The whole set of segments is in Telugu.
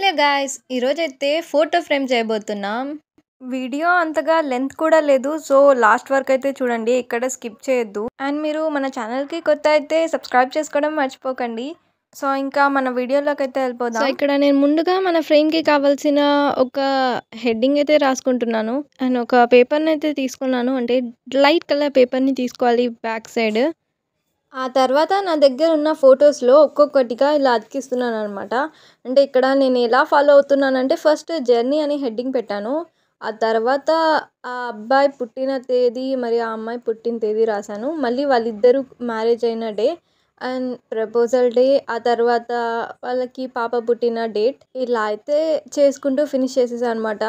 హలో గాయస్ ఈరోజైతే ఫోటో ఫ్రేమ్ చేయబోతున్నాం వీడియో అంతగా లెంత్ కూడా లేదు సో లాస్ట్ వరకు అయితే చూడండి ఇక్కడ స్కిప్ చేయొద్దు అండ్ మీరు మన ఛానల్కి కొత్త అయితే సబ్స్క్రైబ్ చేసుకోవడం మర్చిపోకండి సో ఇంకా మన వీడియోలోకి అయితే వెళ్ళిపోదాం ఇక్కడ నేను ముందుగా మన ఫ్రేమ్కి కావాల్సిన ఒక హెడ్డింగ్ అయితే రాసుకుంటున్నాను అండ్ ఒక పేపర్ని అయితే తీసుకున్నాను అంటే లైట్ కలర్ పేపర్ని తీసుకోవాలి బ్యాక్ సైడ్ ఆ తర్వాత నా దగ్గర ఉన్న ఫొటోస్లో ఒక్కొక్కటిగా ఇలా అతికిస్తున్నాను అనమాట అంటే ఇక్కడ నేను ఎలా ఫాలో అవుతున్నానంటే ఫస్ట్ జర్నీ అని హెడ్డింగ్ పెట్టాను ఆ తర్వాత ఆ అబ్బాయి పుట్టిన తేదీ మరి ఆ అమ్మాయి పుట్టిన తేదీ రాశాను మళ్ళీ వాళ్ళిద్దరూ మ్యారేజ్ అయిన డే అండ్ ప్రపోజల్ డే ఆ తర్వాత వాళ్ళకి పాప పుట్టిన డేట్ ఇలా అయితే చేసుకుంటూ ఫినిష్ చేసేసాను అనమాట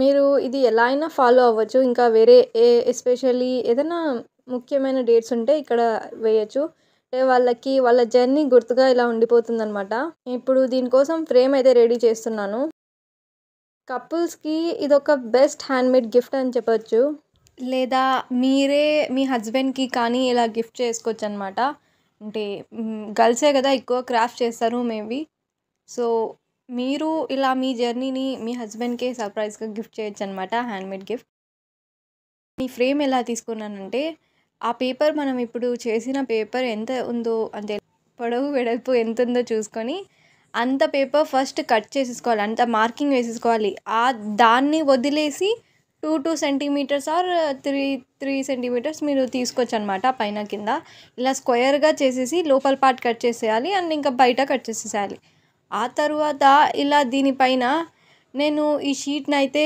మీరు ఇది ఎలా అయినా ఫాలో అవ్వచ్చు ఇంకా వేరే ఏ ఎస్పెషల్లీ ఏదైనా ముఖ్యమైన డేట్స్ ఉంటే ఇక్కడ వేయచ్చు అంటే వాళ్ళకి వాళ్ళ జర్నీ గుర్తుగా ఇలా ఉండిపోతుంది అనమాట ఇప్పుడు దీనికోసం ఫ్రేమ్ అయితే రెడీ చేస్తున్నాను కపుల్స్కి ఇది ఒక బెస్ట్ హ్యాండ్మేడ్ గిఫ్ట్ అని చెప్పచ్చు లేదా మీరే మీ హస్బెండ్కి కానీ ఇలా గిఫ్ట్ చేసుకోవచ్చు అనమాట అంటే గర్ల్సే కదా ఎక్కువ క్రాఫ్ట్ చేస్తారు మేబీ సో మీరు ఇలా మీ జర్నీని మీ హస్బెండ్కే సర్ప్రైజ్గా గిఫ్ట్ చేయొచ్చు అనమాట హ్యాండ్మేడ్ గిఫ్ట్ మీ ఫ్రేమ్ ఎలా తీసుకున్నానంటే ఆ పేపర్ మనం ఇప్పుడు చేసిన పేపర్ ఎంత ఉందో అంటే పొడవు వెడల్పు ఎంత ఉందో చూసుకొని అంత పేపర్ ఫస్ట్ కట్ చేసేసుకోవాలి అంత మార్కింగ్ వేసేసుకోవాలి ఆ దాన్ని వదిలేసి two two centimetres or three three centimetres మీరు తీసుకోవచ్చు అనమాట పైన కింద ఇలా స్క్వేర్గా చేసేసి లోపల పార్ట్ కట్ చేసేయాలి అండ్ ఇంకా బయట కట్ చేసేసేయాలి ఆ తర్వాత ఇలా దీనిపైన నేను ఈ షీట్ని అయితే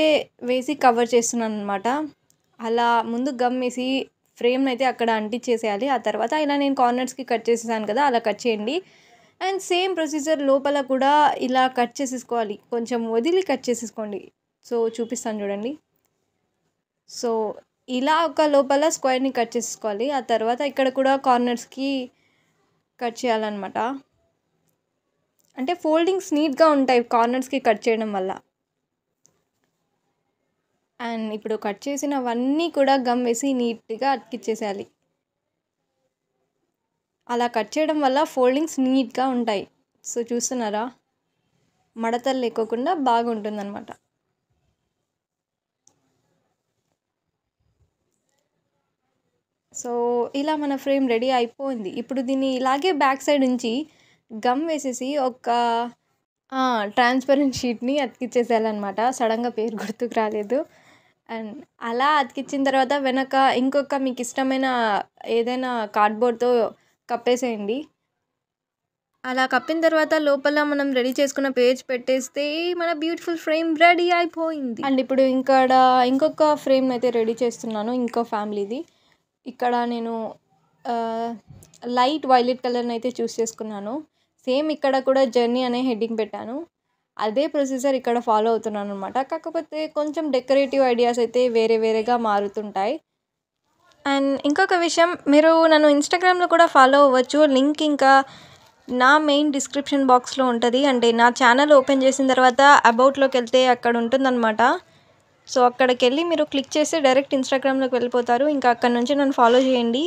వేసి కవర్ చేస్తున్నాను అనమాట అలా ముందు గమ్ వేసి ఫ్రేమ్ని అయితే అక్కడ అంటించేసేయాలి ఆ తర్వాత ఇలా నేను కార్నర్స్కి కట్ చేసేసాను కదా అలా కట్ చేయండి అండ్ సేమ్ ప్రొసీజర్ లోపల కూడా ఇలా కట్ చేసేసుకోవాలి కొంచెం వదిలి కట్ చేసేసుకోండి సో చూపిస్తాను చూడండి సో ఇలా ఒక లోపల స్క్వేర్ని కట్ చేసేసుకోవాలి ఆ తర్వాత ఇక్కడ కూడా కార్నర్స్కి కట్ చేయాలన్నమాట అంటే ఫోల్డింగ్స్ నీట్గా ఉంటాయి కార్నర్స్కి కట్ చేయడం వల్ల అండ్ ఇప్పుడు కట్ చేసినవన్నీ కూడా గమ్ వేసి నీట్గా అతికిచ్చేసేయాలి అలా కట్ చేయడం వల్ల ఫోల్డింగ్స్ నీట్గా ఉంటాయి సో చూస్తున్నారా మడతలు లేకోకుండా బాగుంటుందన్నమాట సో ఇలా మన ఫ్రేమ్ రెడీ అయిపోయింది ఇప్పుడు దీన్ని ఇలాగే బ్యాక్ సైడ్ నుంచి గమ్ వేసేసి ఒక ట్రాన్స్పరెంట్ షీట్ని అతికిచ్చేసేయాలన్నమాట సడన్గా పేరు గుర్తుకు రాలేదు అండ్ అలా అతికిచ్చిన తర్వాత వెనక ఇంకొక మీకు ఇష్టమైన ఏదైనా కార్డ్బోర్డ్తో కప్పేసేయండి అలా కప్పిన తర్వాత లోపల మనం రెడీ చేసుకున్న పేజ్ పెట్టేస్తే మన బ్యూటిఫుల్ ఫ్రేమ్ రెడీ అయిపోయింది అండ్ ఇప్పుడు ఇంకా ఇంకొక ఫ్రేమ్ అయితే రెడీ చేస్తున్నాను ఇంకో ఫ్యామిలీది ఇక్కడ నేను లైట్ వైలెట్ కలర్ని అయితే చూస్ చేసుకున్నాను సేమ్ ఇక్కడ కూడా జర్నీ అనే హెడ్డింగ్ పెట్టాను అదే ప్రొసీజర్ ఇక్కడ ఫాలో అవుతున్నాను అనమాట కాకపోతే కొంచెం డెకరేటివ్ ఐడియాస్ అయితే వేరే వేరేగా మారుతుంటాయి అండ్ ఇంకొక విషయం మీరు నన్ను ఇన్స్టాగ్రామ్లో కూడా ఫాలో అవ్వచ్చు లింక్ ఇంకా నా మెయిన్ డిస్క్రిప్షన్ బాక్స్లో ఉంటుంది అంటే నా ఛానల్ ఓపెన్ చేసిన తర్వాత అబౌట్లోకి వెళ్తే అక్కడ ఉంటుందన్నమాట సో అక్కడికి వెళ్ళి మీరు క్లిక్ చేసి డైరెక్ట్ ఇన్స్టాగ్రామ్లోకి వెళ్ళిపోతారు ఇంకా అక్కడ నుంచి నన్ను ఫాలో చేయండి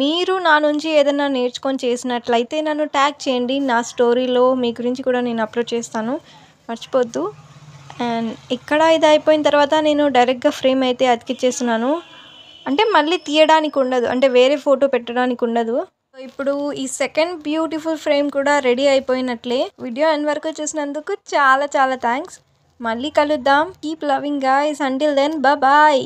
మీరు నా నుంచి ఏదైనా నేర్చుకొని చేసినట్లయితే నన్ను ట్యాగ్ చేయండి నా స్టోరీలో మీ గురించి కూడా నేను అప్లోడ్ చేస్తాను మర్చిపోద్దు అండ్ ఇక్కడ ఇది అయిపోయిన తర్వాత నేను డైరెక్ట్గా ఫ్రేమ్ అయితే అతికిచ్చేస్తున్నాను అంటే మళ్ళీ తీయడానికి ఉండదు అంటే వేరే ఫోటో పెట్టడానికి ఉండదు ఇప్పుడు ఈ సెకండ్ బ్యూటిఫుల్ ఫ్రేమ్ కూడా రెడీ అయిపోయినట్లే వీడియో ఎన్ వరకు చూసినందుకు చాలా చాలా థ్యాంక్స్ మళ్ళీ కలుద్దాం keep loving guys until then bye